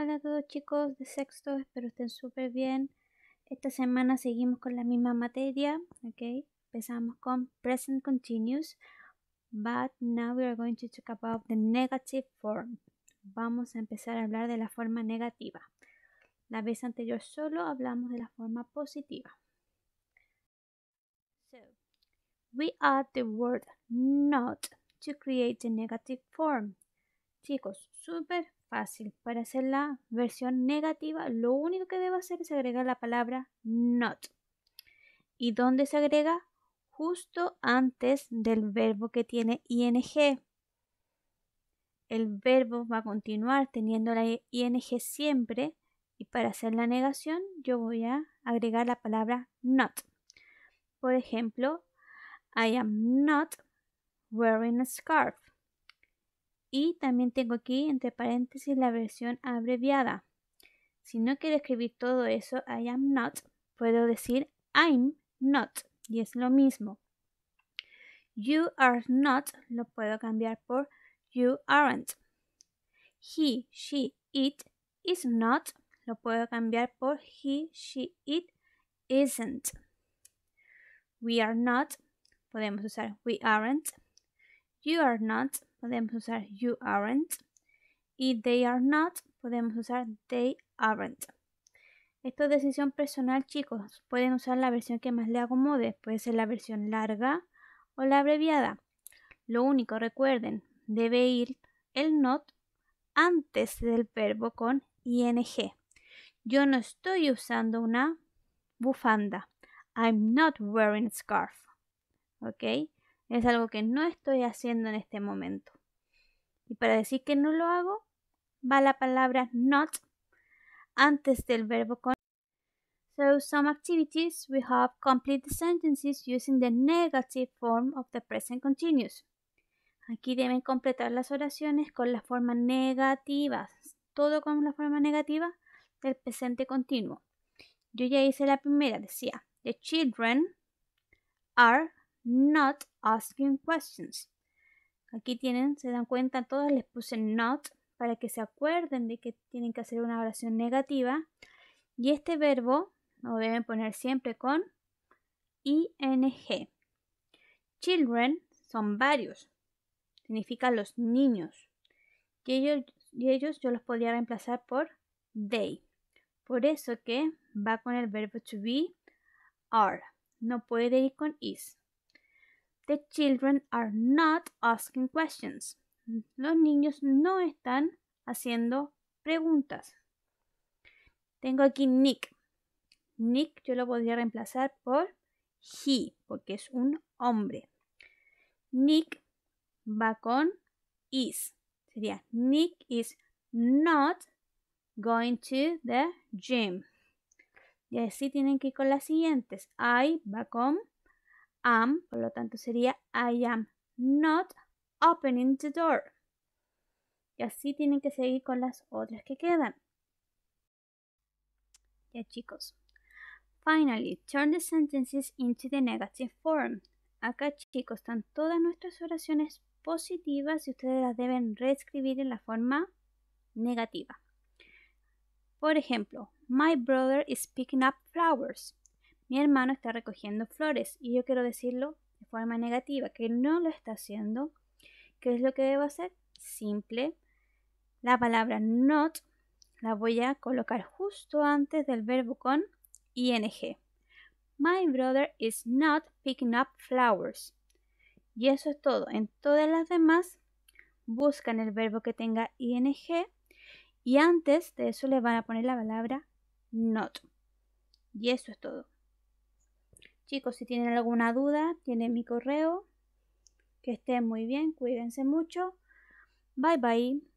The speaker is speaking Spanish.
hola a todos chicos de sexto, espero estén súper bien. Esta semana seguimos con la misma materia, ok? Empezamos con present continuous, but now we are going to talk about the negative form. Vamos a empezar a hablar de la forma negativa. La vez anterior solo hablamos de la forma positiva. So, we add the word not to create the negative form. Chicos, súper fácil. Para hacer la versión negativa, lo único que debo hacer es agregar la palabra not. ¿Y dónde se agrega? Justo antes del verbo que tiene ing. El verbo va a continuar teniendo la ing siempre y para hacer la negación yo voy a agregar la palabra not. Por ejemplo, I am not wearing a scarf. Y también tengo aquí entre paréntesis la versión abreviada. Si no quiero escribir todo eso, I am not, puedo decir I'm not y es lo mismo. You are not lo puedo cambiar por you aren't. He, she, it is not lo puedo cambiar por he, she, it isn't. We are not podemos usar we aren't. You are not, podemos usar you aren't. Y they are not, podemos usar they aren't. Esto es decisión personal, chicos. Pueden usar la versión que más les acomode. Puede ser la versión larga o la abreviada. Lo único, recuerden, debe ir el not antes del verbo con ing. Yo no estoy usando una bufanda. I'm not wearing a scarf. ¿Ok? Es algo que no estoy haciendo en este momento. Y para decir que no lo hago, va la palabra not antes del verbo con. So, some activities we have complete the sentences using the negative form of the present continuous. Aquí deben completar las oraciones con la forma negativa, todo con la forma negativa del presente continuo. Yo ya hice la primera, decía, the children are not asking questions. Aquí tienen, se dan cuenta, todas les puse not para que se acuerden de que tienen que hacer una oración negativa. Y este verbo lo deben poner siempre con ing. Children son varios, significa los niños. Y ellos, y ellos yo los podría reemplazar por they. Por eso que va con el verbo to be, are. No puede ir con is. The children are not asking questions. Los niños no están haciendo preguntas. Tengo aquí Nick. Nick yo lo podría reemplazar por he, porque es un hombre. Nick va con is. Sería Nick is not going to the gym. Y así tienen que ir con las siguientes. I va con am, por lo tanto sería I am not opening the door. Y así tienen que seguir con las otras que quedan. Ya chicos. Finally, turn the sentences into the negative form. Acá chicos están todas nuestras oraciones positivas y ustedes las deben reescribir en la forma negativa. Por ejemplo, my brother is picking up flowers mi hermano está recogiendo flores y yo quiero decirlo de forma negativa, que no lo está haciendo, ¿qué es lo que debo hacer? Simple. La palabra not la voy a colocar justo antes del verbo con ing. My brother is not picking up flowers. Y eso es todo. En todas las demás, buscan el verbo que tenga ing y antes de eso le van a poner la palabra not. Y eso es todo. Chicos, si tienen alguna duda, tienen mi correo. Que estén muy bien, cuídense mucho. Bye bye.